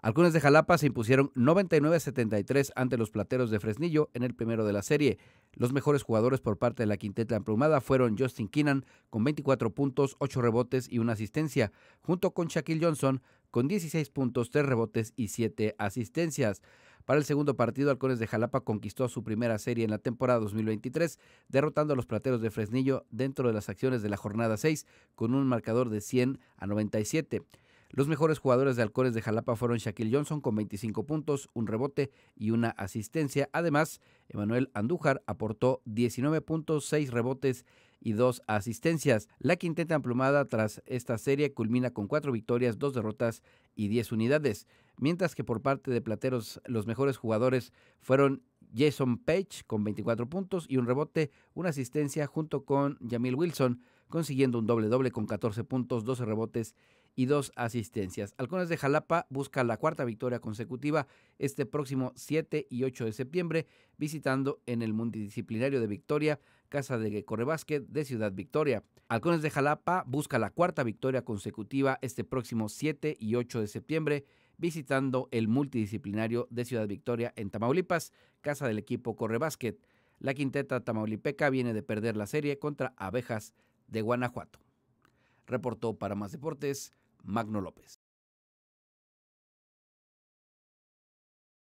Alcones de Jalapa se impusieron 99-73 ante los Plateros de Fresnillo en el primero de la serie. Los mejores jugadores por parte de la quinteta emplumada fueron Justin Keenan con 24 puntos, 8 rebotes y una asistencia, junto con Shaquille Johnson con 16 puntos, 3 rebotes y 7 asistencias. Para el segundo partido, Alcones de Jalapa conquistó su primera serie en la temporada 2023, derrotando a los Plateros de Fresnillo dentro de las acciones de la jornada 6 con un marcador de 100 a 97. Los mejores jugadores de Alcores de Jalapa fueron Shaquille Johnson con 25 puntos, un rebote y una asistencia. Además, Emanuel Andújar aportó 19 puntos, 6 rebotes y 2 asistencias. La quinteta emplumada tras esta serie culmina con 4 victorias, 2 derrotas y 10 unidades. Mientras que por parte de Plateros los mejores jugadores fueron Jason Page con 24 puntos y un rebote, una asistencia junto con Jamil Wilson consiguiendo un doble doble con 14 puntos, 12 rebotes y dos asistencias. Alcones de Jalapa busca la cuarta victoria consecutiva este próximo 7 y 8 de septiembre, visitando en el multidisciplinario de Victoria, Casa de Correbásquet de Ciudad Victoria. Halcones de Jalapa busca la cuarta victoria consecutiva este próximo 7 y 8 de septiembre, visitando el multidisciplinario de Ciudad Victoria en Tamaulipas, casa del equipo Correbásquet. La quinteta tamaulipeca viene de perder la serie contra Abejas de Guanajuato. Reportó para más deportes Magno López.